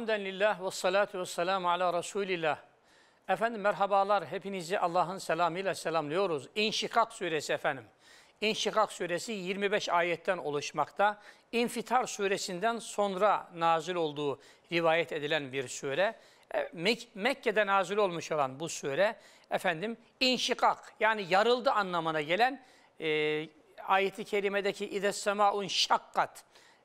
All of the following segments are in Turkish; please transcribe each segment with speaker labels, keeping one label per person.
Speaker 1: Hamden lillah ve salatu ve selamu ala Resulillah. Efendim merhabalar hepinizi Allah'ın selamıyla selamlıyoruz. İnşikak suresi efendim. İnşikak suresi 25 ayetten oluşmakta. İnfitar suresinden sonra nazil olduğu rivayet edilen bir sure. E, Mek Mekke'de nazil olmuş olan bu sure efendim inşikak yani yarıldı anlamına gelen e, ayeti kerimedeki ides semaun şakkat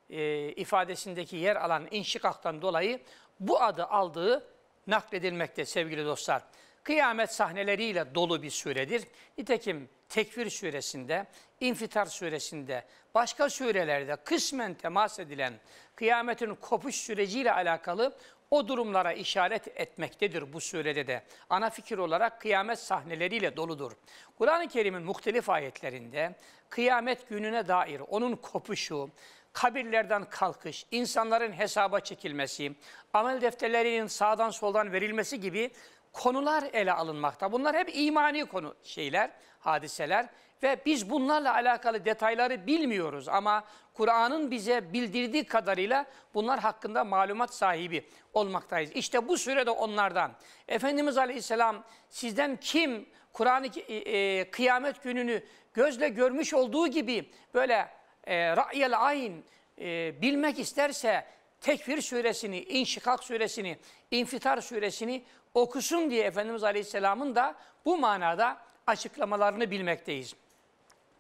Speaker 1: e, ifadesindeki yer alan inşikaktan dolayı bu adı aldığı nakledilmekte sevgili dostlar. Kıyamet sahneleriyle dolu bir süredir. Nitekim Tekvir suresinde, İnfitar suresinde, başka surelerde kısmen temas edilen kıyametin kopuş süreciyle alakalı o durumlara işaret etmektedir bu surede de. Ana fikir olarak kıyamet sahneleriyle doludur. Kur'an-ı Kerim'in muhtelif ayetlerinde kıyamet gününe dair onun kopuşu, kabirlerden kalkış, insanların hesaba çekilmesi, amel defterlerinin sağdan soldan verilmesi gibi konular ele alınmakta. Bunlar hep imani konu şeyler, hadiseler ve biz bunlarla alakalı detayları bilmiyoruz ama Kur'an'ın bize bildirdiği kadarıyla bunlar hakkında malumat sahibi olmaktayız. İşte bu sürede onlardan Efendimiz Aleyhisselam sizden kim kuran e, e, kıyamet gününü gözle görmüş olduğu gibi böyle e, ra'yel ayn e, bilmek isterse tekfir suresini, İnşikak suresini, İnfitar suresini okusun diye Efendimiz Aleyhisselam'ın da bu manada açıklamalarını bilmekteyiz.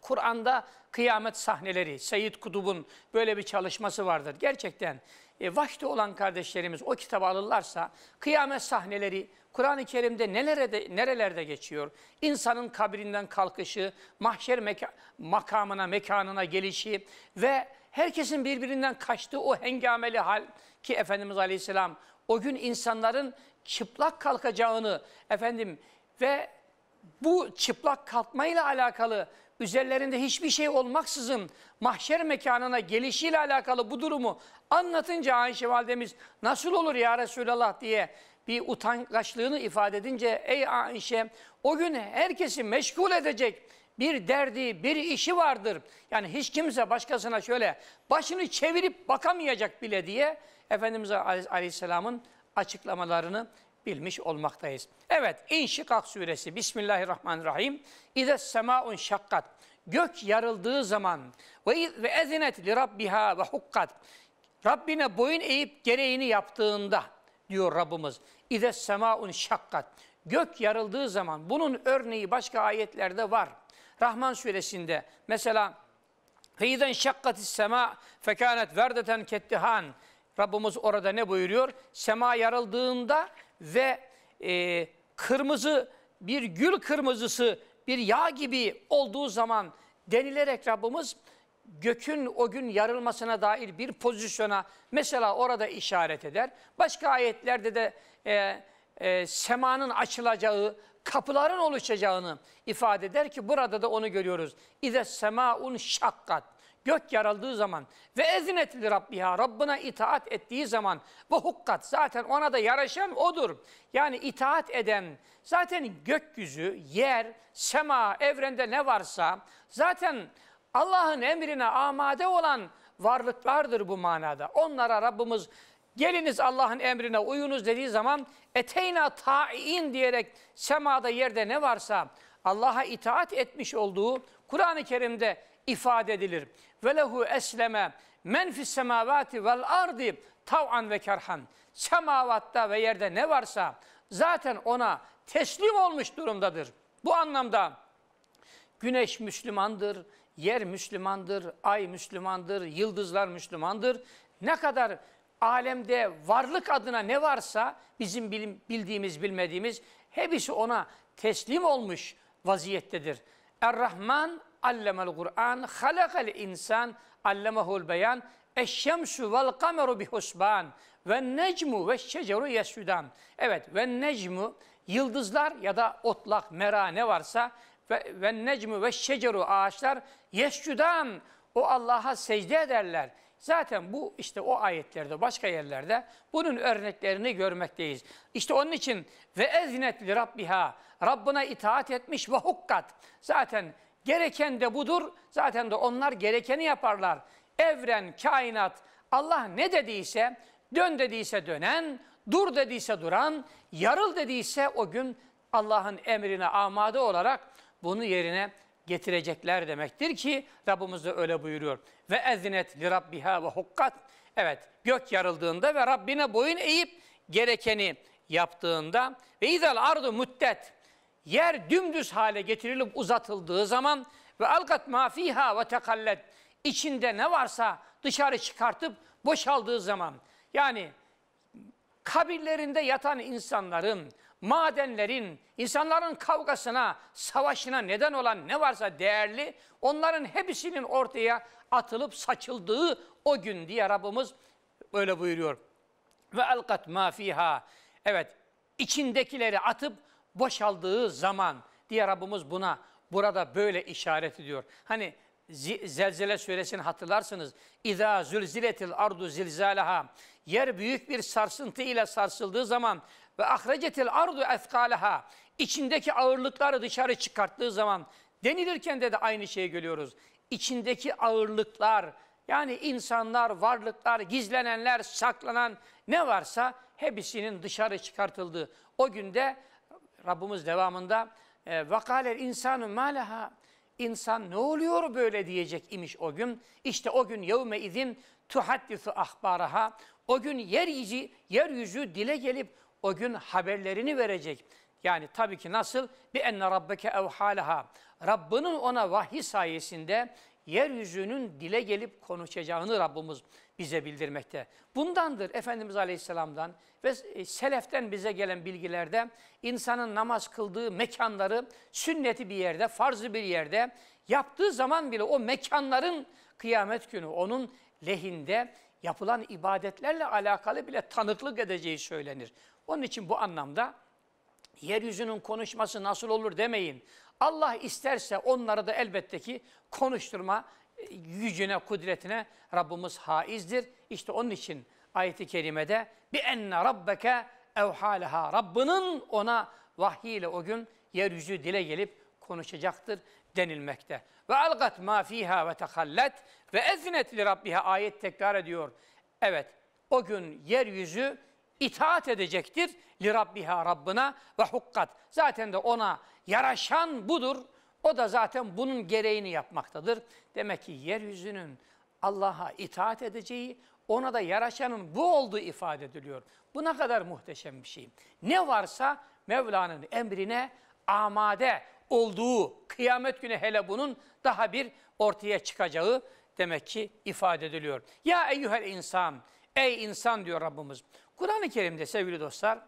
Speaker 1: Kur'an'da kıyamet sahneleri, Seyyid Kutub'un böyle bir çalışması vardır. Gerçekten e, vaçta olan kardeşlerimiz o kitabı alırlarsa kıyamet sahneleri Kur'an-ı Kerim'de nelerde, nerelerde geçiyor? İnsanın kabrinden kalkışı, mahşer meka makamına, mekanına gelişi ve herkesin birbirinden kaçtığı o hengameli hal ki Efendimiz Aleyhisselam o gün insanların çıplak kalkacağını efendim ve bu çıplak kalkmayla alakalı üzerlerinde hiçbir şey olmaksızın mahşer mekanına gelişiyle alakalı bu durumu anlatınca Ayşe validemiz nasıl olur ya Resulallah diye bir utangaçlığını ifade edince ey Ayşe o gün herkesi meşgul edecek bir derdi, bir işi vardır. Yani hiç kimse başkasına şöyle başını çevirip bakamayacak bile diye Efendimiz Aleyhisselam'ın açıklamalarını bilmiş olmaktayız. Evet, İnşikak suresi Bismillahirrahmanirrahim. İde semaun şakkat. Gök yarıldığı zaman ve ve ezinet li rabbiha ve hukkat. Rabbine boyun eğip gereğini yaptığında diyor Rabbimiz. İde semaun şakkat. Gök yarıldığı zaman bunun örneği başka ayetlerde var. Rahman suresinde mesela Feyden şakkatis sema fekanet verdeten kettihan. Rabbimiz orada ne buyuruyor? Sema yarıldığında ve e, kırmızı bir gül kırmızısı bir yağ gibi olduğu zaman denilerek Rabbimiz gökün o gün yarılmasına dair bir pozisyona mesela orada işaret eder. Başka ayetlerde de e, e, semanın açılacağı, kapıların oluşacağını ifade eder ki burada da onu görüyoruz. İde semaun şakkat gök yaraldığı zaman ve ezinetli Rabbiha Rabbına itaat ettiği zaman bu hukkat zaten ona da yaraşan odur. Yani itaat eden zaten gökyüzü, yer, sema, evrende ne varsa zaten Allah'ın emrine amade olan varlıklardır bu manada. Onlara Rabbimiz geliniz Allah'ın emrine uyunuz dediği zaman eteyna ta'in diyerek semada yerde ne varsa Allah'a itaat etmiş olduğu Kur'an-ı Kerim'de ifade edilir ve lehu esleme men fis semavati vel ardi tav'an ve kerhan. Semavatta ve yerde ne varsa zaten ona teslim olmuş durumdadır. Bu anlamda güneş Müslümandır, yer Müslümandır, ay Müslümandır, yıldızlar Müslümandır. Ne kadar alemde varlık adına ne varsa bizim bildiğimiz bilmediğimiz hepsi ona teslim olmuş vaziyettedir. Er-Rahman allemel Kur'an, halakal insan, allemehul beyan, eşşemsu vel kameru bihusban ve necmu ve şeceru yesüdan. Evet ve necmu yıldızlar ya da otlak, mera ne varsa ve, ve necmu ve şeceru ağaçlar yesüdan o Allah'a secde ederler. Zaten bu işte o ayetlerde başka yerlerde bunun örneklerini görmekteyiz. İşte onun için ve eznet li rabbiha Rabbına itaat etmiş ve hukkat. Zaten Gereken de budur. Zaten de onlar gerekeni yaparlar. Evren, kainat, Allah ne dediyse, dön dediyse dönen, dur dediyse duran, yarıl dediyse o gün Allah'ın emrine amade olarak bunu yerine getirecekler demektir ki Rabbimiz de öyle buyuruyor. Ve eznet li rabbiha ve hukkat. Evet gök yarıldığında ve Rabbine boyun eğip gerekeni yaptığında ve izel ardu müddet yer dümdüz hale getirilip uzatıldığı zaman ve alkat mafiha ve tekallet içinde ne varsa dışarı çıkartıp boşaldığı zaman yani kabirlerinde yatan insanların, madenlerin, insanların kavgasına, savaşına neden olan ne varsa değerli, onların hepsinin ortaya atılıp saçıldığı o gün diye Rabbimiz öyle buyuruyor. Ve alkat mafiha. Evet, içindekileri atıp boşaldığı zaman diye Rabbimiz buna burada böyle işaret ediyor. Hani Zelzele suresini hatırlarsınız. İza zülziletil ardu zilzaleha. Yer büyük bir sarsıntı ile sarsıldığı zaman ve ahrecetil ardu efkalaha. İçindeki ağırlıkları dışarı çıkarttığı zaman denilirken de de aynı şeyi görüyoruz. İçindeki ağırlıklar yani insanlar, varlıklar, gizlenenler, saklanan ne varsa hepsinin dışarı çıkartıldığı o günde Rabbimiz devamında وَقَالَ e, insanu مَا insan ne oluyor böyle diyecek imiş o gün. İşte o gün yevme izin tuhaddisu ahbaraha. O gün yeryüzü, yeryüzü dile gelip o gün haberlerini verecek. Yani tabii ki nasıl? Bi enne rabbeke evhalaha. Rabbinin ona vahiy sayesinde yeryüzünün dile gelip konuşacağını Rabbimiz bize bildirmekte. Bundandır Efendimiz Aleyhisselam'dan ve e, seleften bize gelen bilgilerde insanın namaz kıldığı mekanları sünneti bir yerde, farzı bir yerde yaptığı zaman bile o mekanların kıyamet günü onun lehinde yapılan ibadetlerle alakalı bile tanıklık edeceği söylenir. Onun için bu anlamda yeryüzünün konuşması nasıl olur demeyin. Allah isterse onları da elbette ki konuşturma e, gücüne, kudretine Rabbimiz haizdir. İşte onun için ayeti kerimede bi enne rabbeke evhalaha Rabbinin ona vahyiyle o gün yeryüzü dile gelip konuşacaktır denilmekte. Ve algat ma fiha ve tehallet ve eznet li rabbiha ayet tekrar ediyor. Evet o gün yeryüzü itaat edecektir li rabbiha Rabbına ve hukkat. Zaten de ona Yaraşan budur. O da zaten bunun gereğini yapmaktadır. Demek ki yeryüzünün Allah'a itaat edeceği, ona da yaraşanın bu olduğu ifade ediliyor. Bu ne kadar muhteşem bir şey. Ne varsa Mevla'nın emrine amade olduğu, kıyamet günü hele bunun daha bir ortaya çıkacağı demek ki ifade ediliyor. Ya eyyuhel insan, ey insan diyor Rabbimiz. Kur'an-ı Kerim'de sevgili dostlar,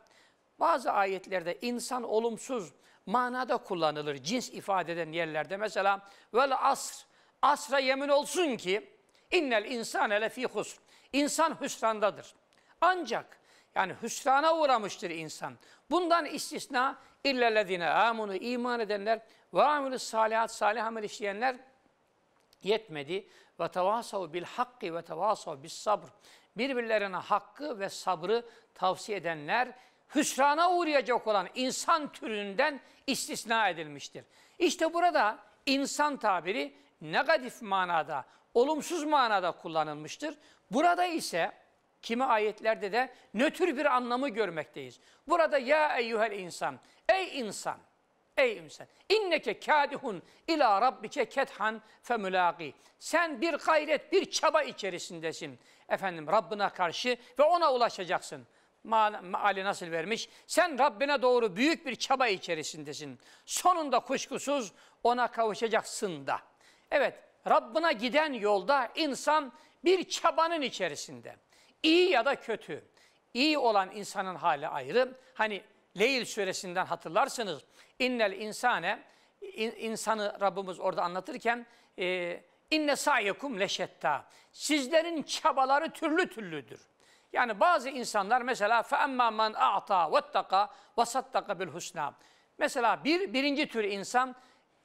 Speaker 1: bazı ayetlerde insan olumsuz, manada kullanılır. Cins ifade eden yerlerde mesela vel asr, asra yemin olsun ki innel insane lefî husr. İnsan hüsrandadır. Ancak yani hüsrana uğramıştır insan. Bundan istisna illellezine amunu iman edenler ve amilü salihat salih amel işleyenler yetmedi. Ve tevasav bil hakkı ve tevasav bis sabr. Birbirlerine hakkı ve sabrı tavsiye edenler hüsrana uğrayacak olan insan türünden istisna edilmiştir. İşte burada insan tabiri negatif manada, olumsuz manada kullanılmıştır. Burada ise kimi ayetlerde de nötr bir anlamı görmekteyiz. Burada ya eyyuhel insan, ey insan, ey insan, inneke kadihun ila rabbike kethan femülâgî. Sen bir gayret, bir çaba içerisindesin efendim Rabbına karşı ve ona ulaşacaksın. Ali nasıl vermiş? Sen Rabbine doğru büyük bir çaba içerisindesin. Sonunda kuşkusuz ona kavuşacaksın da. Evet, Rabbına giden yolda insan bir çabanın içerisinde. İyi ya da kötü. İyi olan insanın hali ayrı. Hani Leyl suresinden hatırlarsınız. İnnel insane, in, insanı Rabbimiz orada anlatırken... E, İnne sayekum leşetta. Sizlerin çabaları türlü türlüdür. Yani bazı insanlar mesela فَاَمَّا مَنْ اَعْطَى وَاتَّقَى وَسَتَّقَ بِالْحُسْنَى Mesela bir, birinci tür insan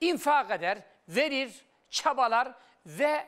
Speaker 1: infak eder, verir, çabalar ve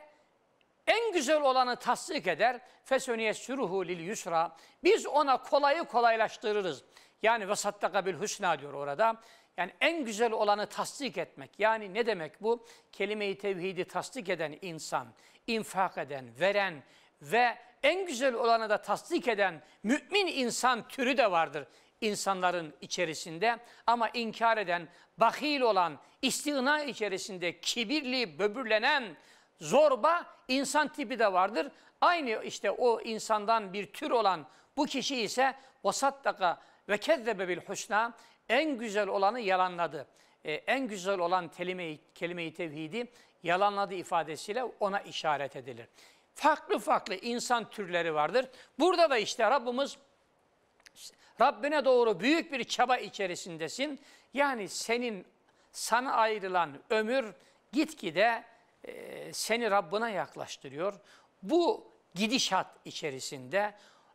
Speaker 1: en güzel olanı tasdik eder. Fesoniye suruhu lil yusra. Biz ona kolayı kolaylaştırırız. Yani vesattaka bil diyor orada. Yani en güzel olanı tasdik etmek. Yani ne demek bu? Kelime-i tevhidi tasdik eden insan, infak eden, veren, ve en güzel olanı da tasdik eden mümin insan türü de vardır insanların içerisinde ama inkar eden, bakil olan, istiğna içerisinde kibirli, böbürlenen, zorba insan tipi de vardır. Aynı işte o insandan bir tür olan bu kişi ise vasattaka ve kezzebe bil husna en güzel olanı yalanladı. Ee, en güzel olan kelime-i kelime tevhidi yalanladı ifadesiyle ona işaret edilir farklı farklı insan türleri vardır. Burada da işte Rabbimiz Rabbine doğru büyük bir çaba içerisindesin. Yani senin sana ayrılan ömür gitgide e, seni Rabbına yaklaştırıyor. Bu gidişat içerisinde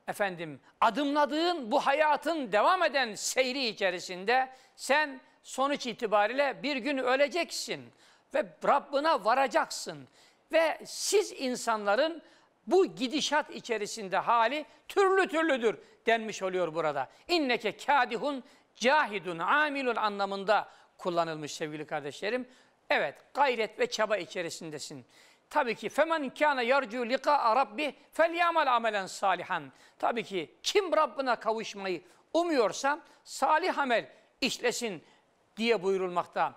Speaker 1: efendim adımladığın bu hayatın devam eden seyri içerisinde sen sonuç itibariyle bir gün öleceksin ve Rabbına varacaksın. Ve siz insanların bu gidişat içerisinde hali türlü türlüdür denmiş oluyor burada. İnneke kadihun cahidun amilun anlamında kullanılmış sevgili kardeşlerim. Evet gayret ve çaba içerisindesin. Tabii ki femen kana yarcu lika rabbi felyamal amelen salihan. Tabii ki kim Rabbına kavuşmayı umuyorsa salih amel işlesin diye buyurulmakta.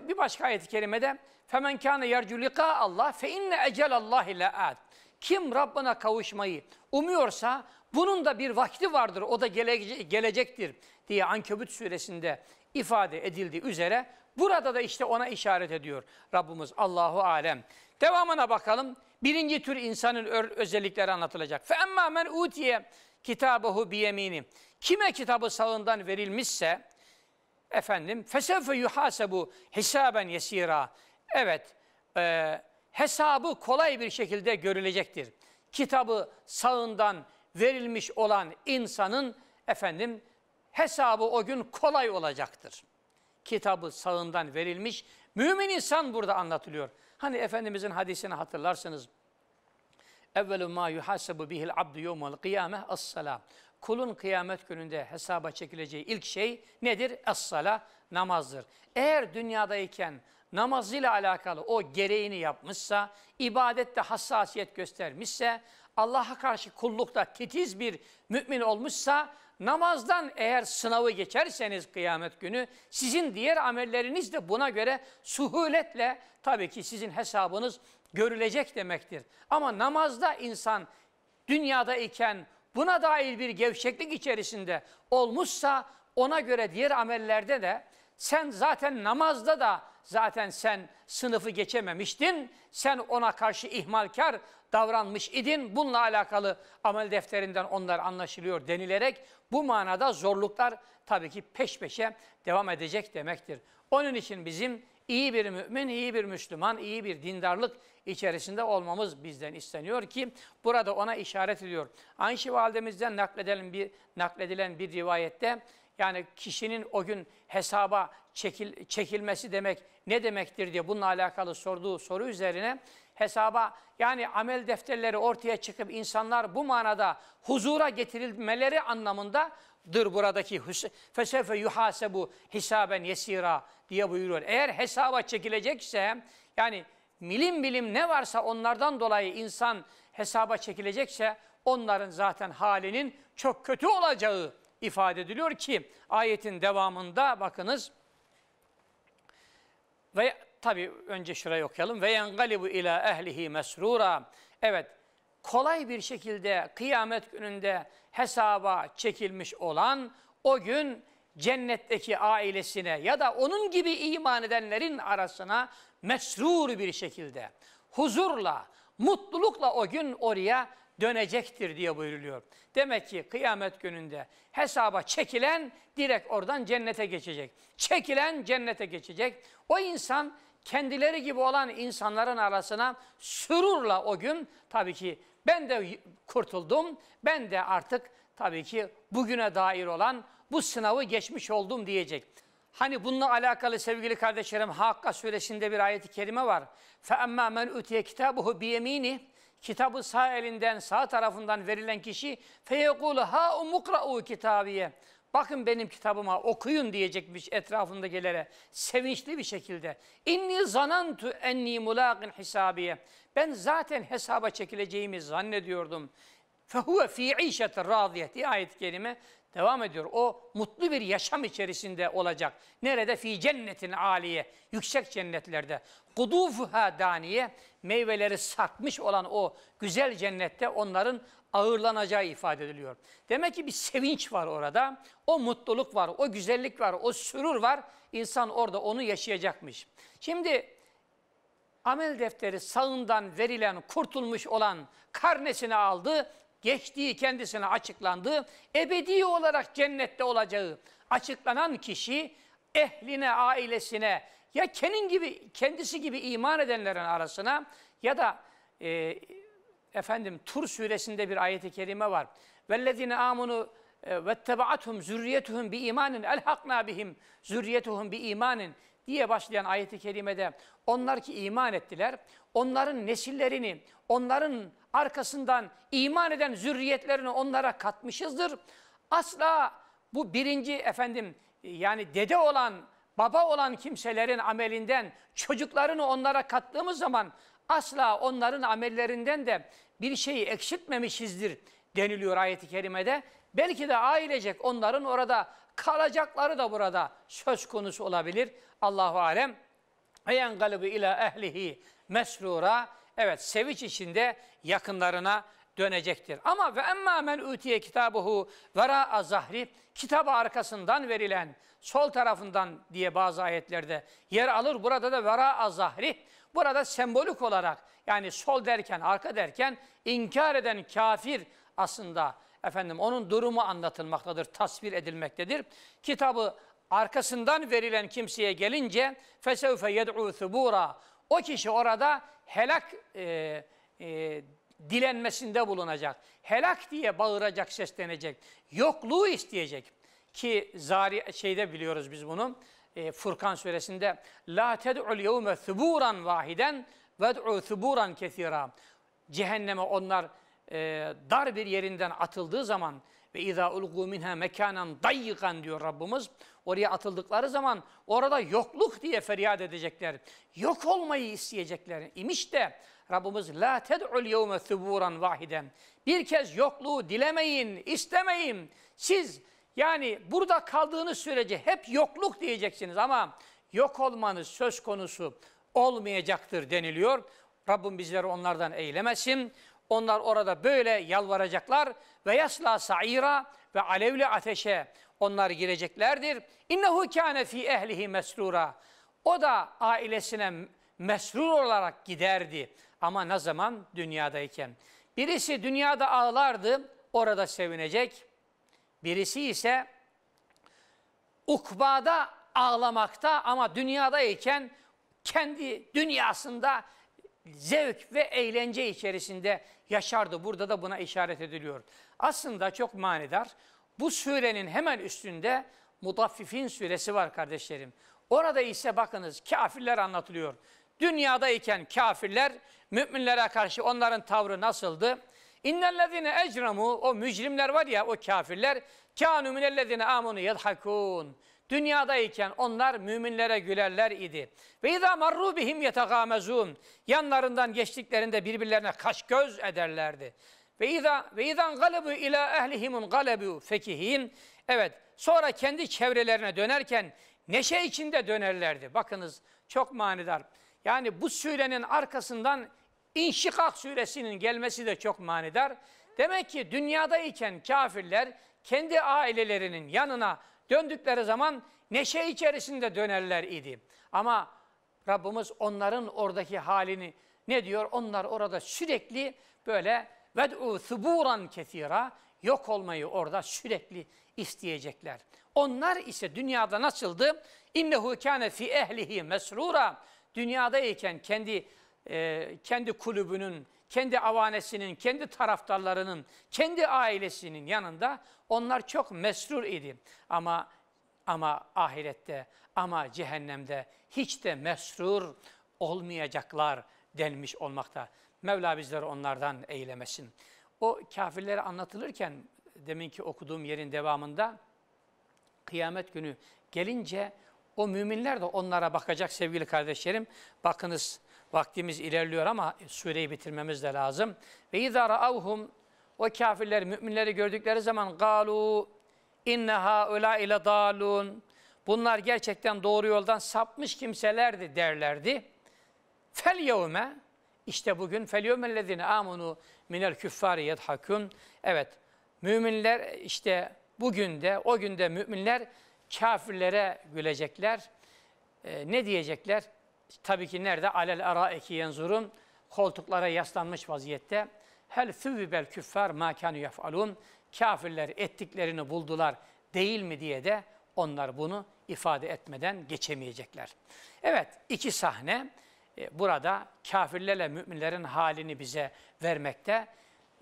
Speaker 1: Bir başka ayet-i kerimede Femen kana yercu lika Allah fe inne ecel Allah ile at. Kim Rabbına kavuşmayı umuyorsa bunun da bir vakti vardır. O da gele, gelecektir diye Ankebut suresinde ifade edildiği üzere burada da işte ona işaret ediyor Rabbimiz Allahu alem. Devamına bakalım. Birinci tür insanın özellikleri anlatılacak. Fe emmâ men utiye kitabehu biyemini. Kime kitabı sağından verilmişse efendim fesefe yuhasebu hisaben yesira Evet, e, hesabı kolay bir şekilde görülecektir. Kitabı sağından verilmiş olan insanın efendim hesabı o gün kolay olacaktır. Kitabı sağından verilmiş mümin insan burada anlatılıyor. Hani Efendimizin hadisini hatırlarsınız. Evvelu ma yuhasabu bihil abdu yevmel kıyameh as sala Kulun kıyamet gününde hesaba çekileceği ilk şey nedir? Es-sala, namazdır. Eğer dünyadayken namazıyla alakalı o gereğini yapmışsa, ibadette hassasiyet göstermişse, Allah'a karşı kullukta titiz bir mümin olmuşsa, namazdan eğer sınavı geçerseniz kıyamet günü, sizin diğer amelleriniz de buna göre suhuletle, tabii ki sizin hesabınız görülecek demektir. Ama namazda insan dünyada iken buna dair bir gevşeklik içerisinde olmuşsa, ona göre diğer amellerde de, sen zaten namazda da zaten sen sınıfı geçememiştin. Sen ona karşı ihmalkar davranmış idin. Bununla alakalı amel defterinden onlar anlaşılıyor denilerek bu manada zorluklar tabii ki peş peşe devam edecek demektir. Onun için bizim iyi bir mümin, iyi bir Müslüman, iyi bir dindarlık içerisinde olmamız bizden isteniyor ki burada ona işaret ediyor. Ayşe validemizden nakledilen bir nakledilen bir rivayette yani kişinin o gün hesaba çekil, çekilmesi demek ne demektir diye bununla alakalı sorduğu soru üzerine hesaba yani amel defterleri ortaya çıkıp insanlar bu manada huzura getirilmeleri anlamındadır buradaki fesefe bu hesaben yesira diye buyuruyor. Eğer hesaba çekilecekse yani milim bilim ne varsa onlardan dolayı insan hesaba çekilecekse onların zaten halinin çok kötü olacağı ifade ediliyor ki ayetin devamında bakınız ve tabi önce şurayı okuyalım. Ve yengalibu ila ehlihi mesrura. Evet kolay bir şekilde kıyamet gününde hesaba çekilmiş olan o gün cennetteki ailesine ya da onun gibi iman edenlerin arasına mesrur bir şekilde huzurla, mutlulukla o gün oraya dönecektir diye buyuruluyor. Demek ki kıyamet gününde hesaba çekilen direkt oradan cennete geçecek. Çekilen cennete geçecek. O insan kendileri gibi olan insanların arasına sürurla o gün tabii ki ben de kurtuldum, ben de artık tabii ki bugüne dair olan bu sınavı geçmiş oldum diyecek. Hani bununla alakalı sevgili kardeşlerim Hakka suresinde bir ayet-i kerime var. فَاَمَّا مَنْ اُتِيَ كِتَابُهُ بِيَم۪ينِ kitabı sağ elinden, sağ tarafından verilen kişi feyekulu ha umukra'u kitabiye. Bakın benim kitabıma okuyun diyecekmiş etrafındakilere sevinçli bir şekilde. İnni zanantu enni mulaqin hisabiye. Ben zaten hesaba çekileceğimi zannediyordum. Fehuve fi işetin radiyeti ayet kelime Devam ediyor. O mutlu bir yaşam içerisinde olacak. Nerede? Fi cennetin aliye. Yüksek cennetlerde. Kudufuha daniye. Meyveleri sarkmış olan o güzel cennette onların ağırlanacağı ifade ediliyor. Demek ki bir sevinç var orada. O mutluluk var, o güzellik var, o sürur var. İnsan orada onu yaşayacakmış. Şimdi amel defteri sağından verilen, kurtulmuş olan karnesini aldı geçtiği kendisine açıklandı. Ebedi olarak cennette olacağı açıklanan kişi ehline, ailesine ya kendin gibi kendisi gibi iman edenlerin arasına ya da e, efendim Tur suresinde bir ayet-i kerime var. Vellezine amunu ve vettebaatuhum zürriyetuhum bi imanin elhakna bihim zürriyetuhum bi imanin diye başlayan ayet-i kerimede onlar ki iman ettiler onların nesillerini, onların arkasından iman eden zürriyetlerini onlara katmışızdır. Asla bu birinci efendim yani dede olan, baba olan kimselerin amelinden çocuklarını onlara kattığımız zaman asla onların amellerinden de bir şeyi eksiltmemişizdir deniliyor ayeti kerimede. Belki de ailecek onların orada kalacakları da burada söz konusu olabilir. Allahu alem. ayen galibi ila ehlihi mesrura evet sevinç içinde yakınlarına dönecektir. Ama ve emma men utiye kitabuhu vera azahri kitabı arkasından verilen sol tarafından diye bazı ayetlerde yer alır. Burada da vera azahri burada sembolik olarak yani sol derken arka derken inkar eden kafir aslında efendim onun durumu anlatılmaktadır, tasvir edilmektedir. Kitabı arkasından verilen kimseye gelince fesevfe yed'u thubura o kişi orada helak e, e, dilenmesinde bulunacak. Helak diye bağıracak, seslenecek. Yokluğu isteyecek. Ki zari şeyde biliyoruz biz bunu. E, Furkan suresinde la ted'ul yevme thuburan vahiden ved'u thuburan kethira Cehenneme onlar e, dar bir yerinden atıldığı zaman ve izâ ulgû minhâ mekânen dayyikan diyor Rabbimiz. Oraya atıldıkları zaman orada yokluk diye feryat edecekler. Yok olmayı isteyecekler. İmiş de Rabbimiz la ted'ul yevme thuburan vahiden. Bir kez yokluğu dilemeyin, istemeyin. Siz yani burada kaldığınız sürece hep yokluk diyeceksiniz ama yok olmanız söz konusu olmayacaktır deniliyor. Rabbim bizleri onlardan eylemesin. Onlar orada böyle yalvaracaklar ve yasla saira ve alevli ateşe onlar gireceklerdir. İnnehu kâne fi ehlihi mesrura. O da ailesine mesrur olarak giderdi. Ama ne zaman? Dünyadayken. Birisi dünyada ağlardı, orada sevinecek. Birisi ise ukbada ağlamakta ama dünyadayken kendi dünyasında zevk ve eğlence içerisinde yaşardı. Burada da buna işaret ediliyor. Aslında çok manidar. Bu surenin hemen üstünde Mudaffifin suresi var kardeşlerim. Orada ise bakınız kafirler anlatılıyor. Dünyadayken kafirler müminlere karşı onların tavrı nasıldı? İnnellezine ecremu o mücrimler var ya o kafirler kanu minellezine amunu yedhakun. Dünyadayken onlar müminlere gülerler idi. Ve izâ marru bihim yetegâmezûn. Yanlarından geçtiklerinde birbirlerine kaş göz ederlerdi. Ve izâ ve izân galebu ilâ ehlihimun galibu fekihin. Evet sonra kendi çevrelerine dönerken neşe içinde dönerlerdi. Bakınız çok manidar. Yani bu surenin arkasından İnşikak suresinin gelmesi de çok manidar. Demek ki dünyadayken kafirler kendi ailelerinin yanına Döndükleri zaman neşe içerisinde dönerler idi. Ama Rabbimiz onların oradaki halini ne diyor? Onlar orada sürekli böyle ved'u thuburan kethira yok olmayı orada sürekli isteyecekler. Onlar ise dünyada nasıldı? İnnehu kâne fi ehlihi mesrura. Dünyadayken kendi e, kendi kulübünün, kendi avanesinin, kendi taraftarlarının, kendi ailesinin yanında onlar çok mesrur idi. Ama ama ahirette ama cehennemde hiç de mesrur olmayacaklar denmiş olmakta. Mevla bizleri onlardan eylemesin. O kafirlere anlatılırken deminki okuduğum yerin devamında kıyamet günü gelince o müminler de onlara bakacak sevgili kardeşlerim. Bakınız Vaktimiz ilerliyor ama e, süreyi bitirmemiz de lazım. Ve izâ ra'avhum o kafirler müminleri gördükleri zaman galu inneha ula ile dalun. Bunlar gerçekten doğru yoldan sapmış kimselerdi derlerdi. Fel yevme işte bugün fel yevmellezine amunu minel küffari yedhakun. Evet müminler işte bugün de o günde müminler kafirlere gülecekler. Ee, ne diyecekler? Tabii ki nerede? Alel araeki yenzurun. Koltuklara yaslanmış vaziyette. Hel füvvibel küffar ma kanu yef'alun. Kafirler ettiklerini buldular değil mi diye de onlar bunu ifade etmeden geçemeyecekler. Evet iki sahne e, burada kafirlerle müminlerin halini bize vermekte.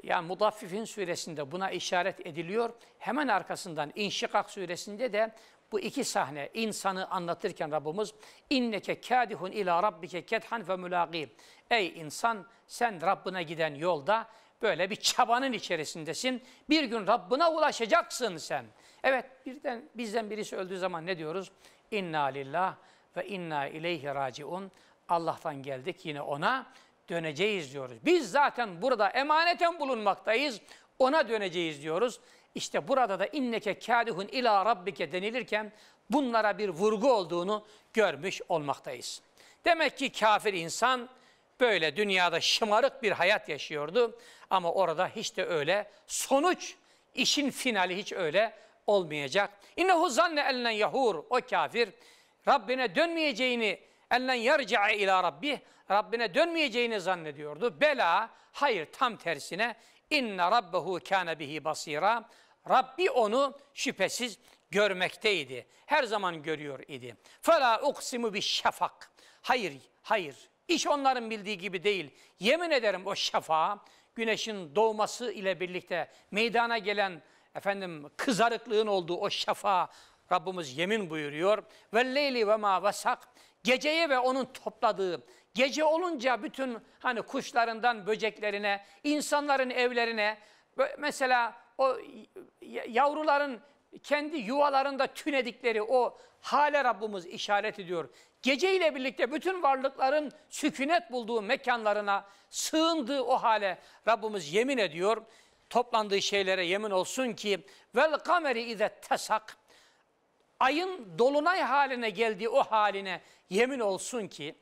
Speaker 1: Yani Mudaffifin suresinde buna işaret ediliyor. Hemen arkasından İnşikak suresinde de bu iki sahne insanı anlatırken Rabbimiz inneke kadihun ila rabbike kethan ve mulaqi. Ey insan sen Rabbine giden yolda böyle bir çabanın içerisindesin. Bir gün Rabbine ulaşacaksın sen. Evet birden bizden birisi öldüğü zaman ne diyoruz? İnna lillah ve inna ileyhi raciun. Allah'tan geldik yine ona döneceğiz diyoruz. Biz zaten burada emaneten bulunmaktayız. Ona döneceğiz diyoruz. İşte burada da inneke kâlihun ila rabbike denilirken bunlara bir vurgu olduğunu görmüş olmaktayız. Demek ki kafir insan böyle dünyada şımarık bir hayat yaşıyordu ama orada hiç de öyle sonuç işin finali hiç öyle olmayacak. İnnehu zanne ellen yahur o kafir Rabbine dönmeyeceğini ellen yerci'e ila rabbi Rabbine dönmeyeceğini zannediyordu. Bela hayır tam tersine İnne rabbehu kâne bihi basira. Rabbi onu şüphesiz görmekteydi. Her zaman görüyor idi. Fela uksimu bi şafak. Hayır, hayır. İş onların bildiği gibi değil. Yemin ederim o şafa, güneşin doğması ile birlikte meydana gelen efendim kızarıklığın olduğu o şafa Rabbimiz yemin buyuruyor. Ve leyli ve ma vasak Geceye ve onun topladığı, gece olunca bütün hani kuşlarından böceklerine, insanların evlerine, mesela o yavruların kendi yuvalarında tünedikleri o hale Rabbimiz işaret ediyor. Gece ile birlikte bütün varlıkların sükunet bulduğu mekanlarına sığındığı o hale Rabbimiz yemin ediyor. Toplandığı şeylere yemin olsun ki vel kameri ize tesak ayın dolunay haline geldiği o haline yemin olsun ki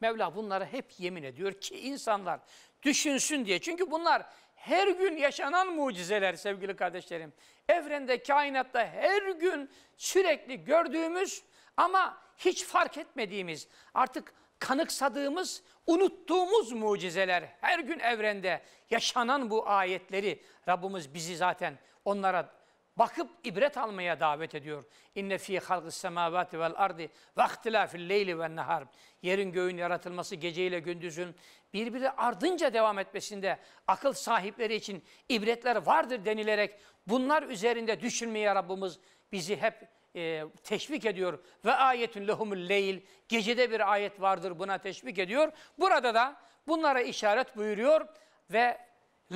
Speaker 1: Mevla bunları hep yemin ediyor ki insanlar düşünsün diye. Çünkü bunlar her gün yaşanan mucizeler sevgili kardeşlerim. Evrende, kainatta her gün sürekli gördüğümüz ama hiç fark etmediğimiz, artık kanıksadığımız, unuttuğumuz mucizeler her gün evrende yaşanan bu ayetleri Rabbimiz bizi zaten onlara bakıp ibret almaya davet ediyor. İnne fi halqis semavati vel ardi ve ihtilafil leyli ven nahar. Yerin göğün yaratılması geceyle gündüzün birbiri ardınca devam etmesinde akıl sahipleri için ibretler vardır denilerek bunlar üzerinde düşünmeye Rabbimiz bizi hep e, teşvik ediyor. Ve ayetün lehumul leyl. Gecede bir ayet vardır buna teşvik ediyor. Burada da bunlara işaret buyuruyor ve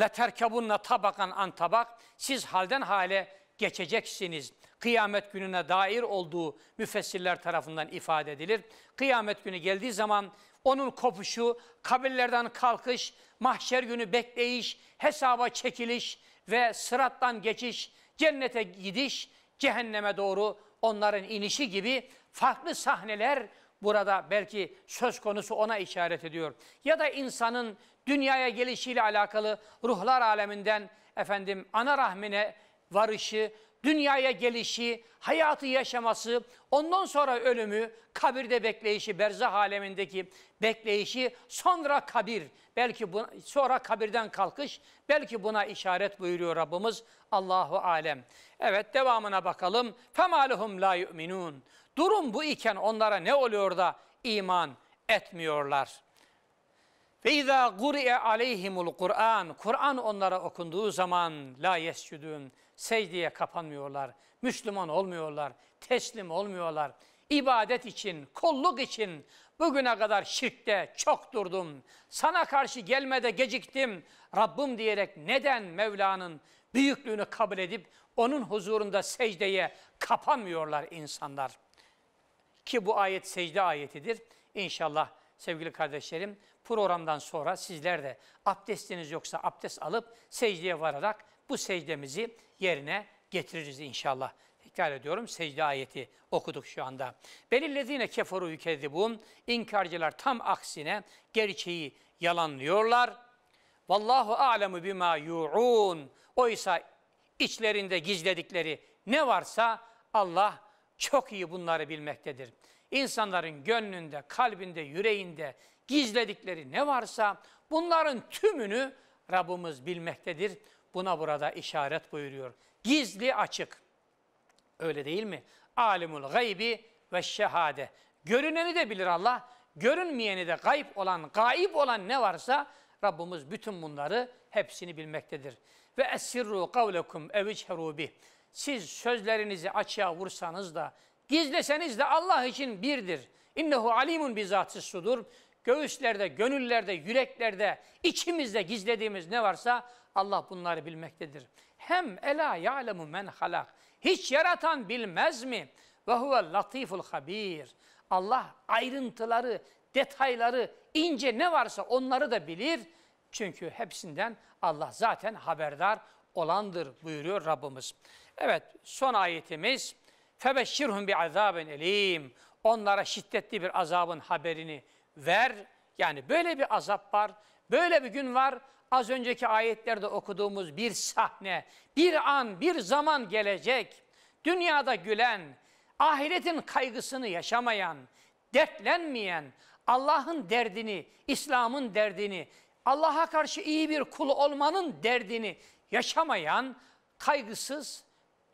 Speaker 1: leterkebunna tabakan an tabak. Siz halden hale geçeceksiniz. Kıyamet gününe dair olduğu müfessirler tarafından ifade edilir. Kıyamet günü geldiği zaman onun kopuşu, kabirlerden kalkış, mahşer günü bekleyiş, hesaba çekiliş ve sırattan geçiş, cennete gidiş, cehenneme doğru onların inişi gibi farklı sahneler burada belki söz konusu ona işaret ediyor. Ya da insanın dünyaya gelişiyle alakalı ruhlar aleminden efendim ana rahmine varışı, dünyaya gelişi, hayatı yaşaması, ondan sonra ölümü, kabirde bekleyişi, berzah alemindeki bekleyişi, sonra kabir, belki buna, sonra kabirden kalkış, belki buna işaret buyuruyor Rabbimiz Allahu alem. Evet devamına bakalım. Femaluhum la yu'minun. Durum bu iken onlara ne oluyor da iman etmiyorlar? Ve izâ guri'e aleyhimul Kur'an. Kur'an onlara okunduğu zaman la yescudun secdeye kapanmıyorlar, Müslüman olmuyorlar, teslim olmuyorlar. İbadet için, kulluk için bugüne kadar şirkte çok durdum. Sana karşı gelmede geciktim. Rabbim diyerek neden Mevla'nın büyüklüğünü kabul edip onun huzurunda secdeye kapanmıyorlar insanlar. Ki bu ayet secde ayetidir. İnşallah sevgili kardeşlerim programdan sonra sizler de abdestiniz yoksa abdest alıp secdeye vararak bu secdemizi yerine getiririz inşallah. Tekrar ediyorum secde ayeti okuduk şu anda. Belillezine keferu yükezzibun. İnkarcılar tam aksine gerçeği yalanlıyorlar. Vallahu alemu bima yu'un. Oysa içlerinde gizledikleri ne varsa Allah çok iyi bunları bilmektedir. İnsanların gönlünde, kalbinde, yüreğinde gizledikleri ne varsa bunların tümünü Rabbimiz bilmektedir buna burada işaret buyuruyor. Gizli açık. Öyle değil mi? Alimul gaybi ve şehade. Görüneni de bilir Allah. Görünmeyeni de gayb olan, gayb olan ne varsa Rabbimiz bütün bunları hepsini bilmektedir. Ve esirru kavlekum evicheru bih. Siz sözlerinizi açığa vursanız da, gizleseniz de Allah için birdir. İnnehu alimun bizatsız sudur. Göğüslerde, gönüllerde, yüreklerde, içimizde gizlediğimiz ne varsa Allah bunları bilmektedir. Hem ela ya'lemu men halak. Hiç yaratan bilmez mi? Ve huve latiful habir. Allah ayrıntıları, detayları, ince ne varsa onları da bilir. Çünkü hepsinden Allah zaten haberdar olandır buyuruyor Rabbimiz. Evet son ayetimiz. Febeşşirhum bi azabın elim. Onlara şiddetli bir azabın haberini ver. Yani böyle bir azap var. Böyle bir gün var. Az önceki ayetlerde okuduğumuz bir sahne, bir an, bir zaman gelecek. Dünyada gülen, ahiretin kaygısını yaşamayan, dertlenmeyen, Allah'ın derdini, İslam'ın derdini, Allah'a karşı iyi bir kul olmanın derdini yaşamayan, kaygısız,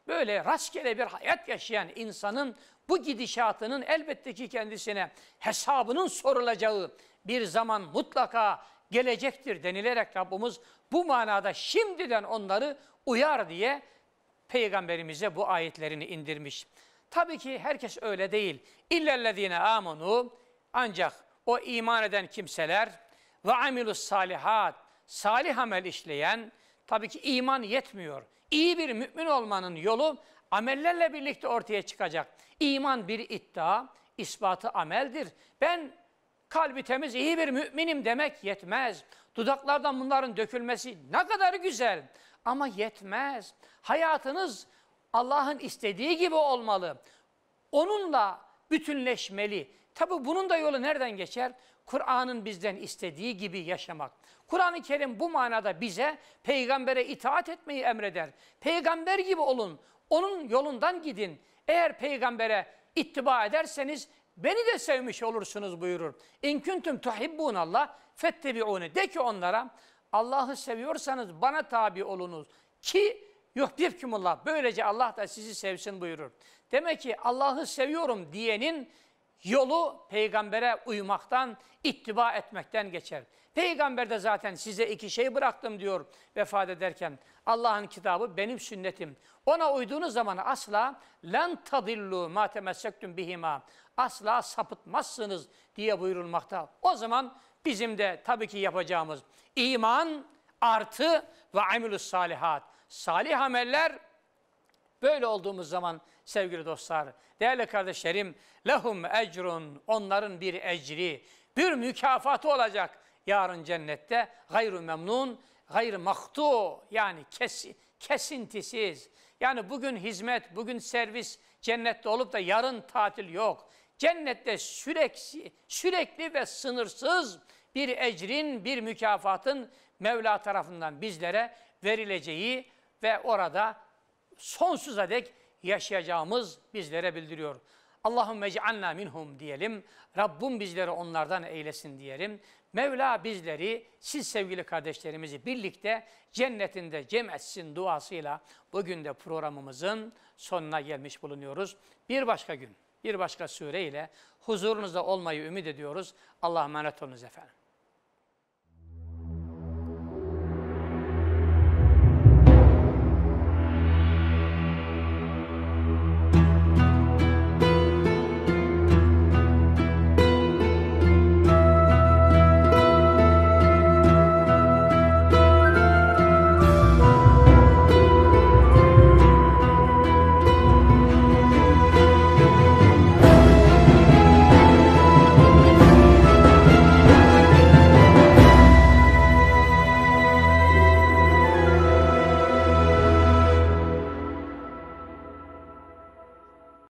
Speaker 1: böyle rastgele bir hayat yaşayan insanın bu gidişatının elbette ki kendisine hesabının sorulacağı bir zaman mutlaka gelecektir denilerek Rabbimiz bu manada şimdiden onları uyar diye peygamberimize bu ayetlerini indirmiş. Tabii ki herkes öyle değil. İllellezine amanu ancak o iman eden kimseler ve amilus salihat salih amel işleyen tabii ki iman yetmiyor. İyi bir mümin olmanın yolu amellerle birlikte ortaya çıkacak. İman bir iddia, ispatı ameldir. Ben kalbi temiz iyi bir müminim demek yetmez. Dudaklardan bunların dökülmesi ne kadar güzel ama yetmez. Hayatınız Allah'ın istediği gibi olmalı. Onunla bütünleşmeli. Tabi bunun da yolu nereden geçer? Kur'an'ın bizden istediği gibi yaşamak. Kur'an-ı Kerim bu manada bize peygambere itaat etmeyi emreder. Peygamber gibi olun, onun yolundan gidin. Eğer peygambere ittiba ederseniz Beni de sevmiş olursunuz buyurur. İn kuntum tuhibbun Allah fettebiuni. De ki onlara Allah'ı seviyorsanız bana tabi olunuz ki yok bir yuhbibkumullah. Böylece Allah da sizi sevsin buyurur. Demek ki Allah'ı seviyorum diyenin Yolu peygambere uymaktan, ittiba etmekten geçer. Peygamber de zaten size iki şey bıraktım diyor vefat ederken. Allah'ın kitabı benim sünnetim. Ona uyduğunuz zaman asla lan tadillu ma temessektum bihima. Asla sapıtmazsınız diye buyurulmakta. O zaman bizim de tabii ki yapacağımız iman artı ve amilus salihat. Salih ameller böyle olduğumuz zaman sevgili dostlar. Değerli kardeşlerim, lehum ecrun, onların bir ecri, bir mükafatı olacak yarın cennette. Gayru memnun, gayr maktu, yani kesin, kesintisiz. Yani bugün hizmet, bugün servis cennette olup da yarın tatil yok. Cennette sürekli, sürekli ve sınırsız bir ecrin, bir mükafatın Mevla tarafından bizlere verileceği ve orada sonsuza dek yaşayacağımız bizlere bildiriyor. Allahümme cealna minhum diyelim. Rabbim bizleri onlardan eylesin diyelim. Mevla bizleri, siz sevgili kardeşlerimizi birlikte cennetinde cem etsin duasıyla bugün de programımızın sonuna gelmiş bulunuyoruz. Bir başka gün, bir başka sureyle huzurunuzda olmayı ümit ediyoruz. Allah'a emanet olunuz efendim.